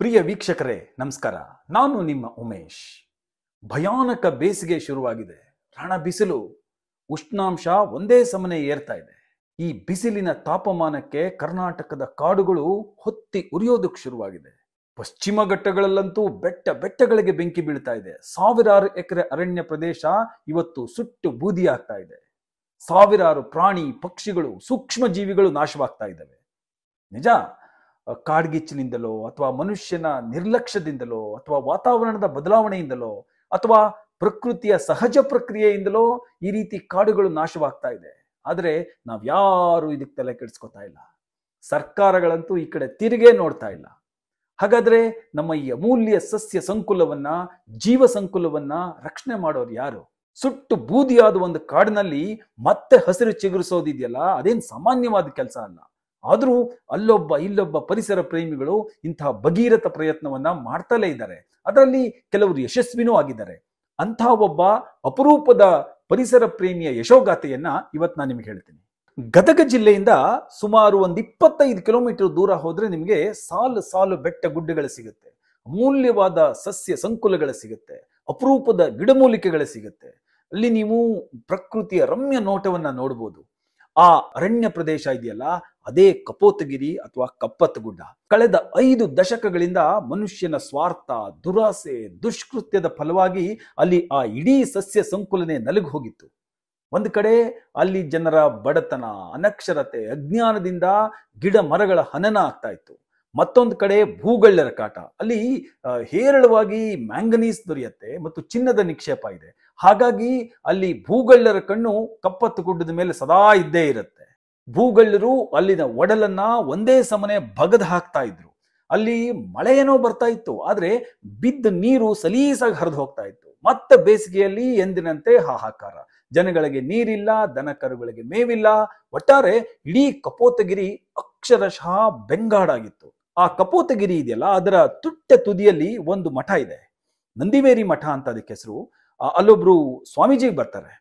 ಪ್ರಿಯ ವೀಕ್ಷಕರೇ ನಮಸ್ಕಾರ ನಾನು ನಿಮ್ಮ ಉಮೇಶ್ ಭಯಾನಕ ಬೇಸಿಗೆ ಶುರುವಾಗಿದೆ ರಣ ಬಿಸಿಲು ಉಷ್ಣಾಂಶ ಒಂದೇ ಸಮನೆ ಏರ್ತಾ ಇದೆ ಈ ಬಿಸಿಲಿನ ತಾಪಮಾನಕ್ಕೆ ಕರ್ನಾಟಕದ ಕಾಡುಗಳು ಹೊತ್ತಿ ಉರಿಯೋದಕ್ಕೆ ಶುರುವಾಗಿದೆ ಪಶ್ಚಿಮ ಘಟ್ಟಗಳಲ್ಲಂತೂ ಬೆಟ್ಟ ಬೆಟ್ಟಗಳಿಗೆ ಬೆಂಕಿ ಬೀಳ್ತಾ ಇದೆ ಸಾವಿರಾರು ಎಕರೆ ಅರಣ್ಯ ಪ್ರದೇಶ ಇವತ್ತು ಸುಟ್ಟು ಬೂದಿಯಾಗ್ತಾ ಇದೆ ಸಾವಿರಾರು ಪ್ರಾಣಿ ಪಕ್ಷಿಗಳು ಸೂಕ್ಷ್ಮ ಜೀವಿಗಳು ನಾಶವಾಗ್ತಾ ಇದ್ದಾವೆ ನಿಜ ಕಾಡ್ಗಿಚ್ಚಿನಿಂದಲೋ ಅಥವಾ ಮನುಷ್ಯನ ನಿರ್ಲಕ್ಷ್ಯದಿಂದಲೋ ಅಥವಾ ವಾತಾವರಣದ ಬದಲಾವಣೆಯಿಂದಲೋ ಅಥವಾ ಪ್ರಕೃತಿಯ ಸಹಜ ಪ್ರಕ್ರಿಯೆಯಿಂದಲೋ ಈ ರೀತಿ ಕಾಡುಗಳು ನಾಶವಾಗ್ತಾ ಇದೆ ಆದರೆ ಯಾರು ಇದಕ್ಕೆ ತಲೆ ಕೆಡಿಸ್ಕೊತಾ ಇಲ್ಲ ಸರ್ಕಾರಗಳಂತೂ ಈ ಕಡೆ ತಿರುಗೆ ನೋಡ್ತಾ ಇಲ್ಲ ಹಾಗಾದ್ರೆ ನಮ್ಮ ಈ ಅಮೂಲ್ಯ ಸಸ್ಯ ಸಂಕುಲವನ್ನ ಜೀವ ಸಂಕುಲವನ್ನ ರಕ್ಷಣೆ ಮಾಡೋರು ಯಾರು ಸುಟ್ಟು ಬೂದಿಯಾದ ಒಂದು ಕಾಡಿನಲ್ಲಿ ಮತ್ತೆ ಹಸಿರು ಚಿಗುರಿಸೋದಿದೆಯಲ್ಲ ಅದೇನ್ ಸಾಮಾನ್ಯವಾದ ಕೆಲಸ ಅಲ್ಲ ಆದರೂ ಅಲ್ಲೊಬ್ಬ ಇಲ್ಲೊಬ್ಬ ಪರಿಸರ ಪ್ರೇಮಿಗಳು ಇಂತಹ ಭಗೀರಥ ಪ್ರಯತ್ನವನ್ನ ಮಾಡ್ತಲೇ ಇದ್ದಾರೆ ಅದರಲ್ಲಿ ಕೆಲವರು ಯಶಸ್ವಿನೂ ಆಗಿದ್ದಾರೆ ಅಂತಹ ಒಬ್ಬ ಅಪರೂಪದ ಪರಿಸರ ಪ್ರೇಮಿಯ ಯಶೋಗಾಥೆಯನ್ನ ಇವತ್ತು ನಾನು ನಿಮಗೆ ಹೇಳ್ತೀನಿ ಗದಗ ಜಿಲ್ಲೆಯಿಂದ ಸುಮಾರು ಒಂದ್ ಇಪ್ಪತ್ತೈದು ಕಿಲೋಮೀಟರ್ ದೂರ ಹೋದ್ರೆ ನಿಮಗೆ ಸಾಲು ಸಾಲು ಬೆಟ್ಟ ಗುಡ್ಡಗಳು ಸಿಗುತ್ತೆ ಅಮೂಲ್ಯವಾದ ಸಸ್ಯ ಸಂಕುಲಗಳು ಸಿಗುತ್ತೆ ಅಪರೂಪದ ಗಿಡಮೂಲಿಕೆಗಳು ಸಿಗುತ್ತೆ ಅಲ್ಲಿ ನೀವು ಪ್ರಕೃತಿಯ ರಮ್ಯ ನೋಟವನ್ನ ನೋಡ್ಬೋದು ಆ ಅರಣ್ಯ ಪ್ರದೇಶ ಇದೆಯಲ್ಲ ಅದೇ ಕಪೋತಗಿರಿ ಅಥವಾ ಗುಡ್ಡ ಕಳೆದ ಐದು ದಶಕಗಳಿಂದ ಮನುಷ್ಯನ ಸ್ವಾರ್ಥ ದುರಾಸೆ ದುಷ್ಕೃತ್ಯದ ಫಲವಾಗಿ ಅಲ್ಲಿ ಆ ಇಡೀ ಸಸ್ಯ ಸಂಕುಲನೆ ನಲುಗು ಹೋಗಿತ್ತು ಒಂದು ಕಡೆ ಅಲ್ಲಿ ಜನರ ಬಡತನ ಅನಕ್ಷರತೆ ಅಜ್ಞಾನದಿಂದ ಗಿಡ ಮರಗಳ ಹನನ ಆಗ್ತಾ ಇತ್ತು ಮತ್ತೊಂದು ಕಡೆ ಭೂಗಳ್ಳರ ಕಾಟ ಅಲ್ಲಿ ಹೇರಳವಾಗಿ ಮ್ಯಾಂಗನೀಸ್ ದೊರೆಯುತ್ತೆ ಮತ್ತು ಚಿನ್ನದ ನಿಕ್ಷೇಪ ಇದೆ ಹಾಗಾಗಿ ಅಲ್ಲಿ ಭೂಗಳ್ಳರ ಕಣ್ಣು ಕಪ್ಪತ್ತು ಗುಡ್ಡದ ಮೇಲೆ ಸದಾ ಇದ್ದೇ ಇರುತ್ತೆ ಭೂಗಳ್ಳರು ಅಲ್ಲಿನ ಒಡಲನ್ನ ಒಂದೇ ಸಮನೆ ಬಗದ್ ಹಾಕ್ತಾ ಇದ್ರು ಅಲ್ಲಿ ಮಳೆ ಏನೋ ಬರ್ತಾ ಇತ್ತು ಆದ್ರೆ ಬಿದ್ದ ನೀರು ಸಲೀಸಾಗಿ ಹರಿದು ಹೋಗ್ತಾ ಇತ್ತು ಮತ್ತೆ ಬೇಸಿಗೆಯಲ್ಲಿ ಎಂದಿನಂತೆ ಹಾಹಾಕಾರ ಜನಗಳಿಗೆ ನೀರಿಲ್ಲ ದನ ಕರುಗಳಿಗೆ ಮೇವಿಲ್ಲ ಒಟ್ಟಾರೆ ಇಡೀ ಕಪೋತಗಿರಿ ಅಕ್ಷರಶಃ ಬೆಂಗಾಡಾಗಿತ್ತು ಆ ಕಪೋತಗಿರಿ ಇದೆಯಲ್ಲ ಅದರ ತುಟ್ಟ ತುದಿಯಲ್ಲಿ ಒಂದು ಮಠ ಇದೆ ನಂದಿವೇರಿ ಮಠ ಅಂತ ಅದಕ್ಕೆ ಹೆಸರು ಅಲ್ಲೊಬ್ರು ಸ್ವಾಮೀಜಿ ಬರ್ತಾರೆ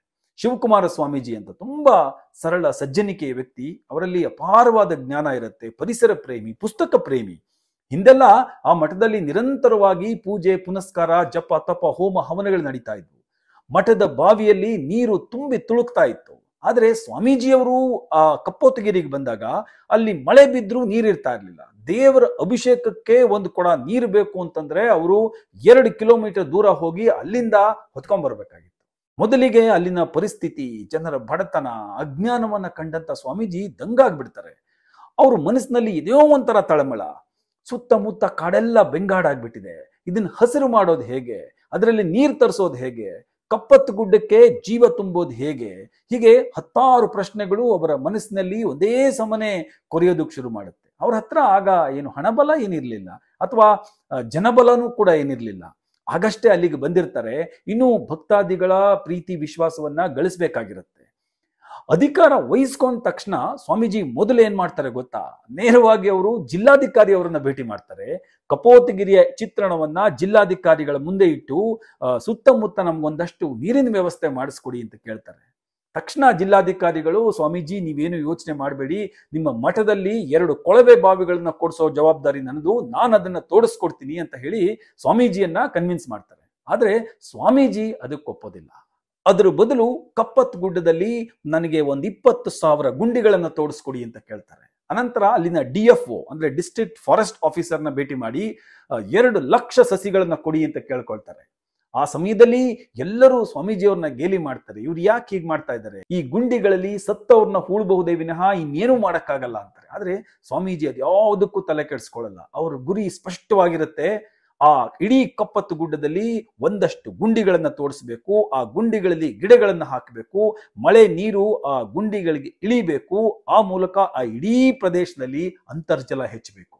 ಶಿವಕುಮಾರ ಸ್ವಾಮೀಜಿ ಅಂತ ತುಂಬಾ ಸರಳ ಸಜ್ಜನಿಕೆಯ ವ್ಯಕ್ತಿ ಅವರಲ್ಲಿ ಅಪಾರವಾದ ಜ್ಞಾನ ಇರುತ್ತೆ ಪರಿಸರ ಪ್ರೇಮಿ ಪುಸ್ತಕ ಪ್ರೇಮಿ ಹಿಂದೆಲ್ಲ ಆ ಮಠದಲ್ಲಿ ನಿರಂತರವಾಗಿ ಪೂಜೆ ಪುನಸ್ಕಾರ ಜಪ ತಪ ಹೋಮ ಹವನಗಳು ನಡೀತಾ ಇದ್ವು ಮಠದ ಬಾವಿಯಲ್ಲಿ ನೀರು ತುಂಬಿ ತುಳುಕ್ತಾ ಇತ್ತು ಆದರೆ ಸ್ವಾಮೀಜಿಯವರು ಆ ಕಪ್ಪೋತಗಿರಿಗೆ ಬಂದಾಗ ಅಲ್ಲಿ ಮಳೆ ಬಿದ್ದರೂ ನೀರಿರ್ತಾ ಇರಲಿಲ್ಲ ದೇವರ ಅಭಿಷೇಕಕ್ಕೆ ಒಂದು ಕೊಡ ನೀರು ಬೇಕು ಅಂತಂದ್ರೆ ಅವರು ಎರಡು ಕಿಲೋಮೀಟರ್ ದೂರ ಹೋಗಿ ಅಲ್ಲಿಂದ ಹೊತ್ಕೊಂಡ್ಬರ್ಬೇಕಾಗಿತ್ತು ಮೊದಲಿಗೆ ಅಲ್ಲಿನ ಪರಿಸ್ಥಿತಿ ಜನರ ಬಡತನ ಅಜ್ಞಾನವನ್ನ ಕಂಡಂತ ಸ್ವಾಮೀಜಿ ದಂಗಾಗ್ಬಿಡ್ತಾರೆ ಅವ್ರ ಮನಸ್ಸಿನಲ್ಲಿ ಇದೇ ಒಂಥರ ತಳಮಳ ಸುತ್ತಮುತ್ತ ಕಾಡೆಲ್ಲ ಬೆಂಗಾಡಾಗ್ಬಿಟ್ಟಿದೆ ಇದನ್ನ ಹಸಿರು ಮಾಡೋದು ಹೇಗೆ ಅದರಲ್ಲಿ ನೀರು ತರಿಸೋದು ಹೇಗೆ ಕಪ್ಪತ್ತು ಗುಡ್ಡಕ್ಕೆ ಜೀವ ತುಂಬೋದು ಹೇಗೆ ಹೀಗೆ ಹತ್ತಾರು ಪ್ರಶ್ನೆಗಳು ಅವರ ಮನಸ್ಸಿನಲ್ಲಿ ಒಂದೇ ಸಮನೆ ಕೊರೆಯೋದಕ್ಕೆ ಶುರು ಮಾಡುತ್ತೆ ಅವ್ರ ಹತ್ರ ಆಗ ಏನು ಹಣಬಲ ಏನಿರಲಿಲ್ಲ ಅಥವಾ ಜನಬಲನೂ ಕೂಡ ಏನಿರಲಿಲ್ಲ ಆಗಷ್ಟೇ ಅಲ್ಲಿಗೆ ಬಂದಿರ್ತಾರೆ ಇನ್ನು ಭಕ್ತಾದಿಗಳ ಪ್ರೀತಿ ವಿಶ್ವಾಸವನ್ನ ಗಳಿಸ್ಬೇಕಾಗಿರುತ್ತೆ ಅಧಿಕಾರ ವಹಿಸ್ಕೊಂಡ ತಕ್ಷಣ ಸ್ವಾಮೀಜಿ ಮೊದಲು ಏನ್ ಮಾಡ್ತಾರೆ ಗೊತ್ತಾ ನೇರವಾಗಿ ಅವರು ಜಿಲ್ಲಾಧಿಕಾರಿ ಅವರನ್ನ ಭೇಟಿ ಮಾಡ್ತಾರೆ ಕಪೋತಗಿರಿಯ ಚಿತ್ರಣವನ್ನ ಜಿಲ್ಲಾಧಿಕಾರಿಗಳ ಮುಂದೆ ಇಟ್ಟು ಸುತ್ತಮುತ್ತ ನಮ್ಗೊಂದಷ್ಟು ನೀರಿನ ವ್ಯವಸ್ಥೆ ಮಾಡಿಸ್ಕೊಡಿ ಅಂತ ಕೇಳ್ತಾರೆ ತಕ್ಷಣ ಜಿಲ್ಲಾಧಿಕಾರಿಗಳು ಸ್ವಾಮೀಜಿ ನೀವೇನು ಯೋಚನೆ ಮಾಡಬೇಡಿ ನಿಮ್ಮ ಮಠದಲ್ಲಿ ಎರಡು ಕೊಳವೆ ಬಾವಿಗಳನ್ನ ಕೊಡಿಸೋ ಜವಾಬ್ದಾರಿ ನನ್ನದು ನಾನು ಅದನ್ನ ತೋಡಿಸ್ಕೊಡ್ತೀನಿ ಅಂತ ಹೇಳಿ ಸ್ವಾಮೀಜಿಯನ್ನ ಕನ್ವಿನ್ಸ್ ಮಾಡ್ತಾರೆ ಆದರೆ ಸ್ವಾಮೀಜಿ ಅದಕ್ಕೊಪ್ಪೋದಿಲ್ಲ ಅದರ ಬದಲು ಕಪ್ಪತ್ ಗುಡ್ಡದಲ್ಲಿ ನನಗೆ ಒಂದು ಇಪ್ಪತ್ತು ಸಾವಿರ ಗುಂಡಿಗಳನ್ನು ತೋಡಿಸ್ಕೊಡಿ ಅಂತ ಕೇಳ್ತಾರೆ ಅನಂತರ ಅಲ್ಲಿನ ಡಿ ಎಫ್ ಒ ಅಂದ್ರೆ ಡಿಸ್ಟ್ರಿಕ್ಟ್ ಫಾರೆಸ್ಟ್ ಆಫೀಸರ್ನ ಭೇಟಿ ಮಾಡಿ ಎರಡು ಲಕ್ಷ ಸಸಿಗಳನ್ನ ಕೊಡಿ ಅಂತ ಕೇಳ್ಕೊಳ್ತಾರೆ ಆ ಸಮಯದಲ್ಲಿ ಎಲ್ಲರೂ ಸ್ವಾಮೀಜಿಯವ್ರನ್ನ ಗೇಲಿ ಮಾಡ್ತಾರೆ ಇವ್ರು ಯಾಕೆ ಹೀಗೆ ಮಾಡ್ತಾ ಇದ್ದಾರೆ ಈ ಗುಂಡಿಗಳಲ್ಲಿ ಸತ್ತವ್ರನ್ನ ಹೂಳ್ಬಹುದೇ ವಿನಃ ಇನ್ನೇನು ಮಾಡಕ್ಕಾಗಲ್ಲ ಅಂತಾರೆ ಆದ್ರೆ ಸ್ವಾಮೀಜಿ ಅದು ಯಾವುದಕ್ಕೂ ತಲೆ ಕೆಡಿಸ್ಕೊಳ್ಳಲ್ಲ ಅವ್ರ ಗುರಿ ಸ್ಪಷ್ಟವಾಗಿರುತ್ತೆ ಆ ಇಡೀ ಕಪ್ಪತ್ತು ಗುಡ್ಡದಲ್ಲಿ ಒಂದಷ್ಟು ಗುಂಡಿಗಳನ್ನ ತೋರಿಸ್ಬೇಕು ಆ ಗುಂಡಿಗಳಲ್ಲಿ ಗಿಡಗಳನ್ನು ಹಾಕಬೇಕು ಮಳೆ ನೀರು ಆ ಗುಂಡಿಗಳಿಗೆ ಇಳಿಬೇಕು ಆ ಮೂಲಕ ಆ ಇಡೀ ಪ್ರದೇಶದಲ್ಲಿ ಅಂತರ್ಜಲ ಹೆಚ್ಚಬೇಕು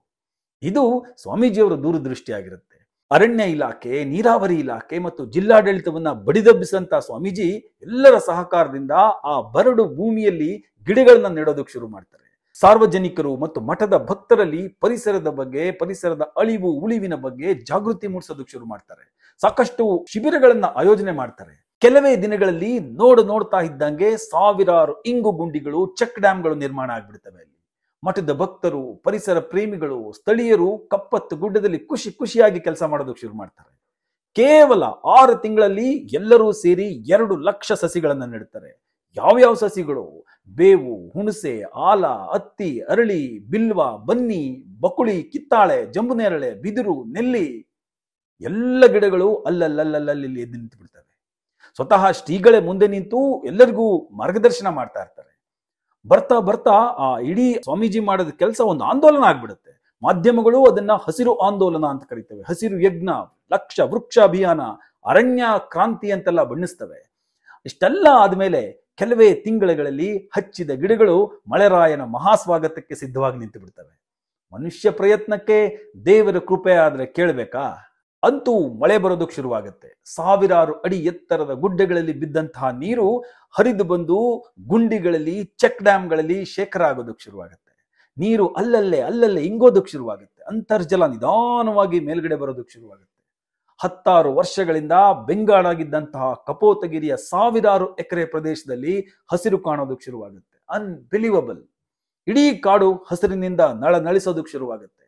ಇದು ಸ್ವಾಮೀಜಿಯವರ ದೂರದೃಷ್ಟಿಯಾಗಿರುತ್ತೆ ಅರಣ್ಯ ಇಲಾಖೆ ನೀರಾವರಿ ಇಲಾಖೆ ಮತ್ತು ಜಿಲ್ಲಾಡಳಿತವನ್ನ ಬಡಿದಬ್ಬಿಸಂತ ಸ್ವಾಮೀಜಿ ಎಲ್ಲರ ಸಹಕಾರದಿಂದ ಆ ಬರಡು ಭೂಮಿಯಲ್ಲಿ ಗಿಡಗಳನ್ನ ನೆಡೋದಕ್ಕೆ ಶುರು ಮಾಡ್ತಾರೆ ಸಾರ್ವಜನಿಕರು ಮತ್ತು ಮಠದ ಭಕ್ತರಲ್ಲಿ ಪರಿಸರದ ಬಗ್ಗೆ ಪರಿಸರದ ಅಳಿವು ಉಳಿವಿನ ಬಗ್ಗೆ ಜಾಗೃತಿ ಮೂಡಿಸೋದಕ್ಕೆ ಶುರು ಮಾಡ್ತಾರೆ ಸಾಕಷ್ಟು ಶಿಬಿರಗಳನ್ನ ಆಯೋಜನೆ ಮಾಡ್ತಾರೆ ಕೆಲವೇ ದಿನಗಳಲ್ಲಿ ನೋಡ್ ನೋಡ್ತಾ ಇದ್ದಂಗೆ ಸಾವಿರಾರು ಇಂಗು ಗುಂಡಿಗಳು ಚೆಕ್ ಡ್ಯಾಮ್ಗಳು ನಿರ್ಮಾಣ ಆಗ್ಬಿಡ್ತವೆ ಅಲ್ಲಿ ಮಠದ ಭಕ್ತರು ಪರಿಸರ ಪ್ರೇಮಿಗಳು ಸ್ಥಳೀಯರು ಕಪ್ಪತ್ತು ಗುಡ್ಡದಲ್ಲಿ ಖುಷಿ ಖುಷಿಯಾಗಿ ಕೆಲಸ ಮಾಡೋದಕ್ಕೆ ಶುರು ಮಾಡ್ತಾರೆ ಕೇವಲ ಆರು ತಿಂಗಳಲ್ಲಿ ಎಲ್ಲರೂ ಸೇರಿ ಎರಡು ಲಕ್ಷ ಸಸಿಗಳನ್ನು ನೆಡ್ತಾರೆ ಯಾವ್ಯಾವ ಸಸಿಗಳು ಬೇವು ಹುಣಸೆ ಆಲ ಅತ್ತಿ ಅರಳಿ ಬಿಲ್ವ ಬನ್ನಿ ಬಕುಳಿ ಕಿತ್ತಾಳೆ ಜಂಬುನೇರಳೆ ಬಿದಿರು ನೆಲ್ಲಿ ಎಲ್ಲ ಗಿಡಗಳು ಅಲ್ಲಲ್ಲಲ್ಲಲ್ಲಿ ಎದ್ದು ನಿಂತು ಬಿಡ್ತವೆ ಸ್ವತಃ ಶ್ರೀಗಳೇ ಮುಂದೆ ನಿಂತು ಎಲ್ಲರಿಗೂ ಮಾರ್ಗದರ್ಶನ ಮಾಡ್ತಾ ಇರ್ತಾರೆ ಬರ್ತಾ ಬರ್ತಾ ಆ ಇಡೀ ಸ್ವಾಮೀಜಿ ಮಾಡಿದ ಕೆಲಸ ಒಂದು ಆಂದೋಲನ ಆಗ್ಬಿಡುತ್ತೆ ಮಾಧ್ಯಮಗಳು ಅದನ್ನ ಹಸಿರು ಆಂದೋಲನ ಅಂತ ಕರಿತವೆ ಹಸಿರು ಯಜ್ಞ ಲಕ್ಷ ವೃಕ್ಷ ಅಭಿಯಾನ ಅರಣ್ಯ ಕ್ರಾಂತಿ ಅಂತೆಲ್ಲ ಬಣ್ಣಿಸ್ತವೆ ಇಷ್ಟೆಲ್ಲ ಆದ್ಮೇಲೆ ಕೆಲವೇ ತಿಂಗಳುಗಳಲ್ಲಿ ಹಚ್ಚಿದ ಗಿಡಗಳು ಮಳೆರಾಯನ ಮಹಾಸ್ವಾಗತಕ್ಕೆ ಸಿದ್ಧವಾಗಿ ನಿಂತು ಬಿಡ್ತವೆ ಮನುಷ್ಯ ಪ್ರಯತ್ನಕ್ಕೆ ದೇವರ ಕೃಪೆ ಆದ್ರೆ ಕೇಳಬೇಕಾ ಅಂತೂ ಮಳೆ ಬರೋದಕ್ಕೆ ಶುರುವಾಗುತ್ತೆ ಸಾವಿರಾರು ಅಡಿ ಎತ್ತರದ ಗುಡ್ಡೆಗಳಲ್ಲಿ ಬಿದ್ದಂತಹ ನೀರು ಹರಿದು ಬಂದು ಗುಂಡಿಗಳಲ್ಲಿ ಚೆಕ್ ಡ್ಯಾಮ್ಗಳಲ್ಲಿ ಶೇಖರ ಆಗೋದಕ್ಕೆ ಶುರುವಾಗುತ್ತೆ ನೀರು ಅಲ್ಲಲ್ಲೇ ಅಲ್ಲಲ್ಲೇ ಇಂಗೋದಕ್ಕೆ ಶುರುವಾಗುತ್ತೆ ಅಂತರ್ಜಲ ನಿಧಾನವಾಗಿ ಮೇಲ್ಗಡೆ ಬರೋದಕ್ಕೆ ಶುರುವಾಗುತ್ತೆ ಹತ್ತಾರು ವರ್ಷಗಳಿಂದ ಬೆಂಗಾಳಾಗಿದ್ದಂತಹ ಕಪೋತಗಿರಿಯ ಸಾವಿರಾರು ಎಕರೆ ಪ್ರದೇಶದಲ್ಲಿ ಹಸಿರು ಕಾಣೋದಕ್ಕೆ ಶುರುವಾಗುತ್ತೆ ಅನ್ಬಿಲೀವಬಲ್ ಇಡೀ ಕಾಡು ಹಸಿರಿನಿಂದ ನಳ ನಳಿಸೋದಕ್ಕೆ ಶುರುವಾಗುತ್ತೆ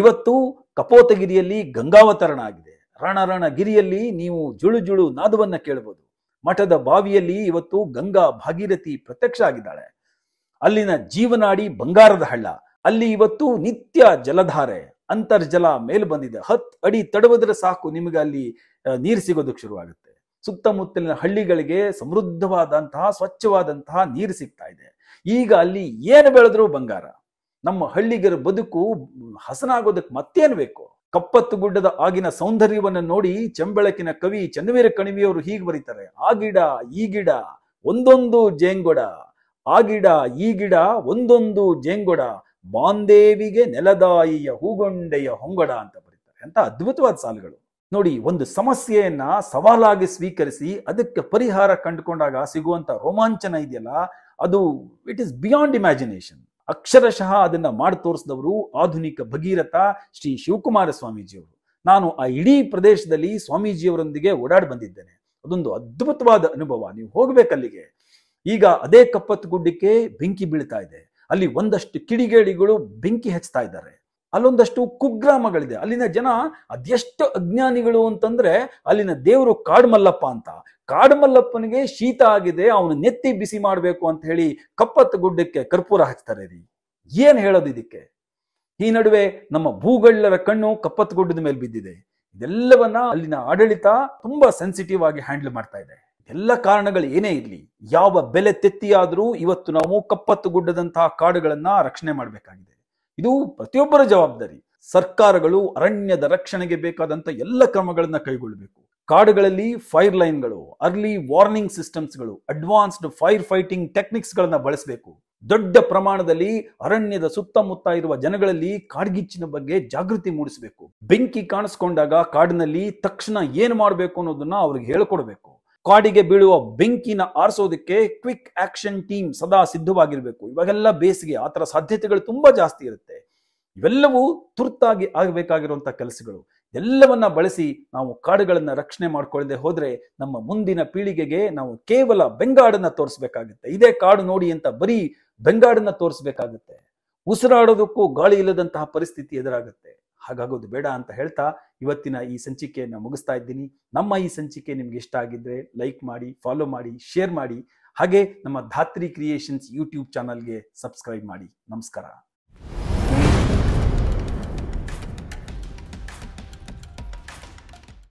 ಇವತ್ತು ತಪೋತಗಿರಿಯಲ್ಲಿ ಗಂಗಾವತರಣ ಆಗಿದೆ ರಣರಣ ಗಿರಿಯಲ್ಲಿ ನೀವು ಜುಳು ಜುಳು ನಾದವನ್ನ ಕೇಳಬಹುದು ಮಠದ ಬಾವಿಯಲ್ಲಿ ಇವತ್ತು ಗಂಗಾ ಭಾಗೀರಥಿ ಪ್ರತ್ಯಕ್ಷ ಆಗಿದ್ದಾಳೆ ಅಲ್ಲಿನ ಜೀವನಾಡಿ ಬಂಗಾರದ ಹಳ್ಳ ಅಲ್ಲಿ ಇವತ್ತು ನಿತ್ಯ ಜಲಧಾರೆ ಅಂತರ್ಜಲ ಮೇಲ್ ಬಂದಿದೆ ಹತ್ ಅಡಿ ತಡವಿದ್ರೆ ಸಾಕು ನಿಮಗೆ ಅಲ್ಲಿ ನೀರು ಸಿಗೋದಕ್ಕೆ ಶುರುವಾಗುತ್ತೆ ಸುತ್ತಮುತ್ತಲಿನ ಹಳ್ಳಿಗಳಿಗೆ ಸಮೃದ್ಧವಾದಂತಹ ಸ್ವಚ್ಛವಾದಂತಹ ನೀರು ಸಿಗ್ತಾ ಇದೆ ಈಗ ಅಲ್ಲಿ ಏನು ಬೆಳೆದ್ರೂ ಬಂಗಾರ ನಮ್ಮ ಹಳ್ಳಿಗರ ಬದುಕು ಹಸನಾಗೋದಕ್ಕೆ ಮತ್ತೇನು ಬೇಕು ಕಪ್ಪತ್ತು ಗುಡ್ಡದ ಆಗಿನ ಸೌಂದರ್ಯವನ್ನು ನೋಡಿ ಚೆಂಬಳಕಿನ ಕವಿ ಚನ್ನವೀರ ಕಣಿವಿಯವರು ಹೀಗೆ ಬರೀತಾರೆ ಆ ಗಿಡ ಈ ಗಿಡ ಒಂದೊಂದು ಜೇಂಗೊಡ ಆ ಗಿಡ ಈ ಗಿಡ ಒಂದೊಂದು ಜೇಂಗೊಡ ಬಾಂದೇವಿಗೆ ನೆಲದಾಯಿಯ ಹೂಗೊಂಡೆಯ ಹೊಂಗಡ ಅಂತ ಬರೀತಾರೆ ಅಂತ ಅದ್ಭುತವಾದ ಸಾಲುಗಳು ನೋಡಿ ಒಂದು ಸಮಸ್ಯೆಯನ್ನ ಸವಾಲಾಗಿ ಸ್ವೀಕರಿಸಿ ಅದಕ್ಕೆ ಪರಿಹಾರ ಕಂಡುಕೊಂಡಾಗ ಸಿಗುವಂತ ರೋಮಾಂಚನ ಇದೆಯಲ್ಲ ಅದು ಇಟ್ ಇಸ್ ಬಿಯಾಂಡ್ ಇಮ್ಯಾಜಿನೇಷನ್ ಅಕ್ಷರಶಃ ಅದನ್ನ ಮಾಡಿ ತೋರಿಸಿದವರು ಆಧುನಿಕ ಭಗೀರಥ ಶ್ರೀ ಶಿವಕುಮಾರ ಸ್ವಾಮೀಜಿಯವರು ನಾನು ಆ ಇಡೀ ಪ್ರದೇಶದಲ್ಲಿ ಸ್ವಾಮೀಜಿಯವರೊಂದಿಗೆ ಓಡಾಡಿ ಬಂದಿದ್ದೇನೆ ಅದೊಂದು ಅದ್ಭುತವಾದ ಅನುಭವ ನೀವು ಹೋಗ್ಬೇಕಲ್ಲಿಗೆ ಈಗ ಅದೇ ಕಪ್ಪತ್ತು ಗುಡ್ಡಕ್ಕೆ ಬೆಂಕಿ ಬೀಳ್ತಾ ಇದೆ ಅಲ್ಲಿ ಒಂದಷ್ಟು ಕಿಡಿಗೇಡಿಗಳು ಬೆಂಕಿ ಹಚ್ತಾ ಇದ್ದಾರೆ ಅಲ್ಲೊಂದಷ್ಟು ಕುಗ್ರಾಮಗಳಿದೆ ಅಲ್ಲಿನ ಜನ ಅದೆಷ್ಟು ಅಜ್ಞಾನಿಗಳು ಅಂತಂದ್ರೆ ಅಲ್ಲಿನ ದೇವರು ಕಾಡ್ಮಲ್ಲಪ್ಪ ಅಂತ ಕಾಡ್ಮಲ್ಲಪ್ಪನಿಗೆ ಶೀತ ಆಗಿದೆ ಅವನು ನೆತ್ತಿ ಬಿಸಿ ಮಾಡಬೇಕು ಅಂತ ಹೇಳಿ ಕಪ್ಪತ್ತು ಗುಡ್ಡಕ್ಕೆ ಕರ್ಪೂರ ಹಾಕ್ತಾರೆ ರೀ ಏನ್ ಹೇಳೋದು ಇದಕ್ಕೆ ಈ ನಡುವೆ ನಮ್ಮ ಭೂಗಳ್ಳರ ಕಣ್ಣು ಕಪ್ಪತ್ತು ಗುಡ್ಡದ ಮೇಲೆ ಬಿದ್ದಿದೆ ಇದೆಲ್ಲವನ್ನ ಅಲ್ಲಿನ ಆಡಳಿತ ತುಂಬಾ ಸೆನ್ಸಿಟಿವ್ ಆಗಿ ಹ್ಯಾಂಡಲ್ ಮಾಡ್ತಾ ಇದೆ ಎಲ್ಲ ಕಾರಣಗಳು ಏನೇ ಇರಲಿ ಯಾವ ಬೆಲೆ ತೆತ್ತಿಯಾದರೂ ಇವತ್ತು ನಾವು ಕಪ್ಪತ್ತು ಗುಡ್ಡದಂತಹ ಕಾಡುಗಳನ್ನ ರಕ್ಷಣೆ ಮಾಡಬೇಕಾಗಿದೆ ಇದು ಪ್ರತಿಯೊಬ್ಬರ ಜವಾಬ್ದಾರಿ ಸರ್ಕಾರಗಳು ಅರಣ್ಯದ ರಕ್ಷಣೆಗೆ ಬೇಕಾದಂತ ಎಲ್ಲ ಕ್ರಮಗಳನ್ನ ಕೈಗೊಳ್ಳಬೇಕು ಕಾಡುಗಳಲ್ಲಿ ಫೈರ್ ಲೈನ್ಗಳು ಅರ್ಲಿ ವಾರ್ನಿಂಗ್ ಸಿಸ್ಟಮ್ಸ್ಗಳು ಅಡ್ವಾನ್ಸ್ಡ್ ಫೈರ್ ಫೈಟಿಂಗ್ ಟೆಕ್ನಿಕ್ಸ್ ಗಳನ್ನ ಬಳಸಬೇಕು ದೊಡ್ಡ ಪ್ರಮಾಣದಲ್ಲಿ ಅರಣ್ಯದ ಸುತ್ತಮುತ್ತ ಇರುವ ಜನಗಳಲ್ಲಿ ಕಾಡ್ಗಿಚ್ಚಿನ ಬಗ್ಗೆ ಜಾಗೃತಿ ಮೂಡಿಸಬೇಕು ಬೆಂಕಿ ಕಾಣಿಸ್ಕೊಂಡಾಗ ಕಾಡಿನಲ್ಲಿ ತಕ್ಷಣ ಏನು ಮಾಡಬೇಕು ಅನ್ನೋದನ್ನ ಅವ್ರಿಗೆ ಹೇಳ್ಕೊಡ್ಬೇಕು ಕಾಡಿಗೆ ಬೀಳುವ ಬೆಂಕಿನ ಆರಿಸೋದಕ್ಕೆ ಕ್ವಿಕ್ ಆಕ್ಷನ್ ಟೀಮ್ ಸದಾ ಸಿದ್ಧವಾಗಿರಬೇಕು ಇವಾಗೆಲ್ಲ ಬೇಸಿಗೆ ಆ ಥರ ಸಾಧ್ಯತೆಗಳು ತುಂಬಾ ಜಾಸ್ತಿ ಇರುತ್ತೆ ಇವೆಲ್ಲವೂ ತುರ್ತಾಗಿ ಆಗಬೇಕಾಗಿರುವಂಥ ಕೆಲಸಗಳು ಎಲ್ಲವನ್ನ ಬಳಸಿ ನಾವು ಕಾಡುಗಳನ್ನು ರಕ್ಷಣೆ ಮಾಡ್ಕೊಳ್ಳದೆ ಹೋದ್ರೆ ನಮ್ಮ ಮುಂದಿನ ಪೀಳಿಗೆಗೆ ನಾವು ಕೇವಲ ಬೆಂಗಾಡನ್ನ ತೋರಿಸ್ಬೇಕಾಗುತ್ತೆ ಇದೇ ಕಾಡು ನೋಡಿ ಅಂತ ಬರೀ ಬೆಂಗಾಡನ್ನ ತೋರಿಸ್ಬೇಕಾಗುತ್ತೆ ಉಸಿರಾಡೋದಕ್ಕೂ ಗಾಳಿ ಇಲ್ಲದಂತಹ ಪರಿಸ್ಥಿತಿ ಎದುರಾಗುತ್ತೆ ಹಾಗಾಗೋದು ಬೇಡ ಅಂತ ಹೇಳ್ತಾ ಇವತ್ತಿನ ಈ ಸಂಚಿಕೆಯನ್ನು ಮುಗಿಸ್ತಾ ಇದ್ದೀನಿ ನಮ್ಮ ಈ ಸಂಚಿಕೆ ನಿಮ್ಗೆ ಇಷ್ಟ ಆಗಿದ್ರೆ ಲೈಕ್ ಮಾಡಿ ಫಾಲೋ ಮಾಡಿ ಶೇರ್ ಮಾಡಿ ಹಾಗೆ ನಮ್ಮ ಧಾತ್ರಿ ಕ್ರಿಯೇಷನ್ಸ್ ಯೂಟ್ಯೂಬ್ ಚಾನಲ್ಗೆ ಸಬ್ಸ್ಕ್ರೈಬ್ ಮಾಡಿ ನಮಸ್ಕಾರ